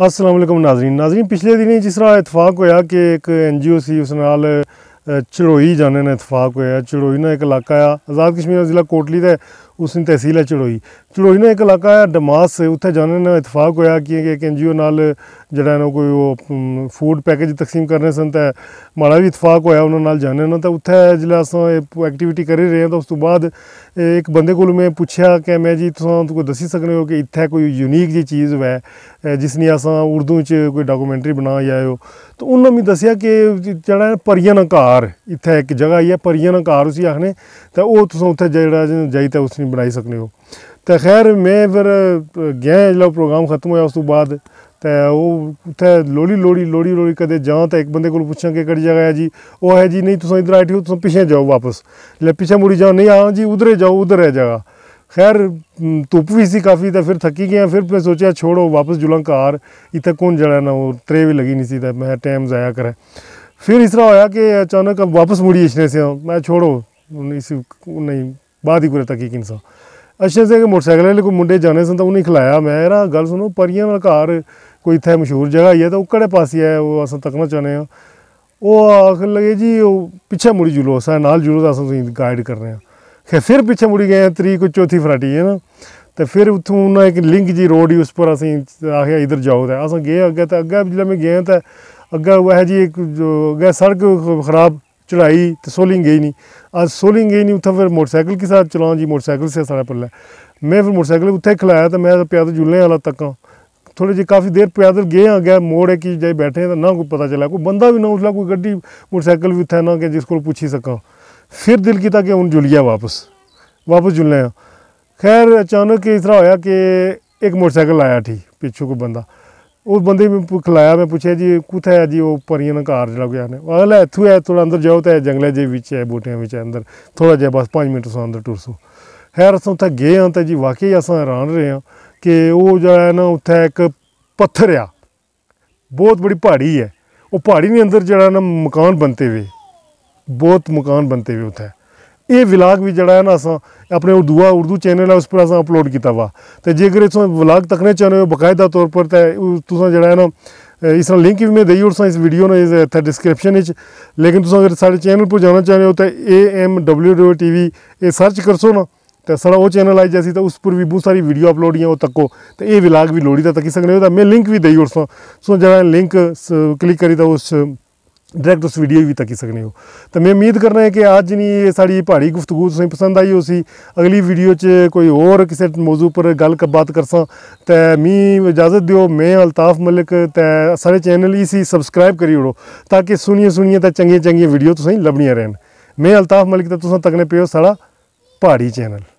असलम नाजरीन नाजरीन पिछले दिनें जिस तरह इतफाक होया कि एक एन जी ओ सी उस नाल चढ़ोई जाने इतफाक होया चढ़ोई ना एक इलाका है आज़ाद कश्मीर जिला कोटली का ਉਸਨੇ ਤਹਿਸੀਲ ਹੈ ਚੜੋਈ ਚੜੋਈ ਨੇ ਇੱਕ ਇਲਾਕਾ ਹੈ ਡਮਾਸ ਉੱਥੇ ਜਾਣ ਨਾਲ ਇਤਫਾਕ ਹੋਇਆ ਕਿ ਇੱਕ ਐਨਜੀਓ ਨਾਲ ਜਿਹੜਾ ਨਾ ਕੋਈ ਉਹ ਫੂਡ ਪੈਕੇਜ ਤਕਸੀਮ ਕਰਨੇ ਸਨ ਤਾਂ ਮਾੜਾ ਵੀ ਇਤਫਾਕ ਹੋਇਆ ਉਹਨਾਂ ਨਾਲ ਜਾਣ ਨਾਲ ਤਾਂ ਉੱਥੇ ਜਿਲ੍ਹਾ ਸੋ ਐਕਟੀਵਿਟੀ ਕਰ ਰਹੇ ਹਾਂ ਤਾਂ ਉਸ ਤੋਂ ਬਾਅਦ ਇੱਕ ਬੰਦੇ ਕੋਲ ਮੈਂ ਪੁੱਛਿਆ ਕਿ ਮੈਂ ਜੀ ਤੁਹਾਨੂੰ ਕੋਈ ਦੱਸੀ ਸਕਦੇ ਹੋ ਕਿ ਇੱਥੇ ਕੋਈ ਯੂਨੀਕ ਜੀ ਚੀਜ਼ ਹੈ ਜਿਸ ਨੇ ਅਸਾਂ ਉਰਦੂ ਚ ਕੋਈ ਡਾਕੂਮੈਂਟਰੀ ਬਣਾ ਆਇਓ ਤਾਂ ਉਹਨਾਂ ਨੇ ਦੱਸਿਆ ਕਿ ਜਿਹੜਾ ਪਰੀਆਂ ਨਕਾਰ ਇੱਥੇ ਇੱਕ ਜਗ੍ਹਾ ਹੀ ਹੈ ਪਰੀਆਂ ਨਕਾਰ ਉਸੇ ਆਖਨੇ ਤਾਂ ਉਹ ਤੁਸੀਂ ਉੱਥੇ ਜਿਹੜਾ ਜਾਈ ਤਾਂ ਉਸ ਨੇ बनाई सकने हो तो खैर मैं फिर गया जो प्रोग्राम खत्म हो उस बाद तो वो लोहड़ी लोहड़ी लोहड़ी लोहड़ी कदम जाँ तो एक बंद को पुछा कि कड़ी जगह है जी वो है जी नहीं तुम इधर आठ हो तुम पिछे जाओ वापस ले पिछले मुड़ी जाओ नहीं हाँ जी उधर जाओ उधर है जगह खैर धुप्प भी सी काफ़ी तो फिर थकी गए फिर मैं सोचा छोड़ो वापस जुलं कार इतने कौन जड़ा ना वो त्रे भी लगी नहीं सी तो मैं टाइम जाया करें फिर इस तरह होया कि अचानक वापस मुड़ी इसने से मैं छोड़ो इस नहीं बाद ही कुरे तकीक इंसान अच्छे से मोटरसाइकिल आह्ले कोई मुंडे जाने सन तां उ'नेंगी खलाया में यरा गल्ल सुनो परियें दा घर कोई इत्थै मश्हूर जगह ही ऐ ते ओह्कड़े पास्से ऐ ओह् अस तक्कना चाह्न्ने आं ओह् आखन लगे जी ओह् पिच्छे मुड़ी जुलो साढ़े नाल जुलो ते अस तुसेंगी गाइड करने आं खैर फिर पिच्छे मुड़ी गए त्री कोई चौथी फराटी है ना तो फिर उत्थूं एक लिंक जी रोड ही उस पर असेंगी आखेआ इद्धर जाओ ते अस गए अग्गें ते अग्गें जिसलै में गे ते अग्गें ओह् जी इक अग्गें सड़क खराब चढ़ाई तो सोलिंग गई नहीं अस सोलिंग गई नहीं उत्थें फिर मोटरसाइकिल के साथ चलाओ जी मोटरसाइकिल से सारा पल्ला मैं फिर मोटरसाइकिल उत्थें खिलाया तो मैं पैदल जुलने वाला तक थोड़े जी काफ़ी देर पैदल गए हाँ गया मोड़ है कि जाए बैठे तो ना कोई पता चला कोई बंदा भी ना उसला कोई गड्डी मोटरसाइकिल भी उत्थे ना कि जिसको पूछी सका फिर दिल किया कि हूँ जुल वापस वापस जुलने खैर अचानक इस तरह होया कि एक मोटरसाइकिल आया ठीक पिछू को बंदा ਉਹ ਬੰਦੇ ਨੂੰ ਖਿਲਾਇਆ ਮੈਂ ਪੁੱਛਿਆ ਜੀ ਕੁਥਾ ਹੈ ਜੀ ਉਹ ਪਰੀਆਂ ਦਾ ਕਾਰਜ ਲੱਗ ਗਿਆ ਨੇ ਅਗਲਾ ਇੱਥੋਂ ਹੈ ਥੋੜਾ ਅੰਦਰ ਜਾਓ ਤਾਂ ਜੰਗਲੇ ਦੇ ਵਿੱਚ ਹੈ ਬੂਟਿਆਂ ਵਿੱਚ ਅੰਦਰ ਥੋੜਾ ਜਿਹਾ ਬਸ 5 ਮਿੰਟ ਸੋ ਅੰਦਰ ਟੁਰਸੋ ਹੈਰ ਅਸਾਂ ਤਾਂ ਗਏ ਹਾਂ ਤਾਂ ਜੀ ਵਾਕਈ ਅਸਾਂ ਹੈਰਾਨ ਰਹੇ ਹਾਂ ਕਿ ਉਹ ਜਿਹੜਾ ਹੈ ਨਾ ਉੱਥੇ ਇੱਕ ਪੱਥਰ ਆ ਬਹੁਤ ਬੜੀ ਪਹਾੜੀ ਹੈ ਉਹ ਪਹਾੜੀ ਦੇ ਅੰਦਰ ਜਿਹੜਾ ਨਾ ਮਕਾਨ ਬਣਤੇ ਹੋਏ ਬਹੁਤ ਮਕਾਨ ਬਣਤੇ ਹੋਏ ਉੱਥੇ ਇਹ व्लॉग ਵੀ ਜਿਹੜਾ ਹੈ ਨਾ ਅਸਾਂ ਆਪਣੇ ਉਰਦੂਆ ਉਰਦੂ ਚੈਨਲ ਆ ਉਸ ਪਰ ਅਸਾਂ ਅਪਲੋਡ ਕੀਤਾ ਵਾ ਤੇ ਜੇਕਰ ਇਸ ਵਲੌਗ ਤੱਕਨੇ ਚਾਹੁੰਦੇ ਹੋ ਬਕਾਇਦਾ ਤੌਰ ਪਰ ਤਾਂ ਤੁਸੀਂ ਜਿਹੜਾ ਹੈ ਨਾ ਇਸ ਤਰ੍ਹਾਂ ਲਿੰਕ ਵੀ ਮੈਂ ਦੇਈ ਉਰਸਾਂ ਇਸ ਵੀਡੀਓ ਨੂੰ ਇਸ ਇੱਥੇ ਡਿਸਕ੍ਰਿਪਸ਼ਨ ਵਿੱਚ ਲੇਕਿਨ ਤੁਸੀਂ ਅਗਰ ਸਾਡੇ ਚੈਨਲ 'ਤੇ ਜਾਣਾ ਚਾਹੁੰਦੇ ਹੋ ਤਾਂ AMW ਇਹ ਸਰਚ ਕਰਸੋ ਨਾ ਤੇ ਸਾਡਾ ਉਹ ਚੈਨਲ ਆਈ ਜਾਸੀ ਤਾਂ ਉਸ ਪਰ ਵੀ ਬਹੁਤ ਸਾਰੀ ਵੀਡੀਓ ਅਪਲੋਡ ਉਹ ਤੱਕੋ ਤੇ ਇਹ ਵਲੌਗ ਵੀ ਲੋੜੀ ਤਾਂ ਤੱਕੀ ਸਕਦੇ ਹੋ ਤਾਂ ਮੈਂ ਲਿੰਕ ਵੀ ਦੇਈ ਉਰਸਾਂ ਸੋ ਜਿਹੜਾ ਲਿੰਕ ਕਲਿੱਕ ਕਰੀ ਤਾਂ ਉਸ डायरेक्ट उस वीडियो भी तकी सकने हो तो मैं उम्मीद करना है कि आज जी ये साड़ी पहाड़ी गुफ्तगु तुसें पसंद आई उसी अगली वीडियो च कोई होर किसी मौजू पर गल कर बात करसा तो मी इजाज़त दियो मैं अल्ताफ मलिक तो साढ़े चैनल इसी सबसक्राइब करी ओड़ो ताकि सुनिए सुनिए तो चंगी चंगी वीडियो तुसें लभनिया रहन मैं अल्ताफ मलिक तो तुसें तकने पे साढ़ा पहाड़ी चैनल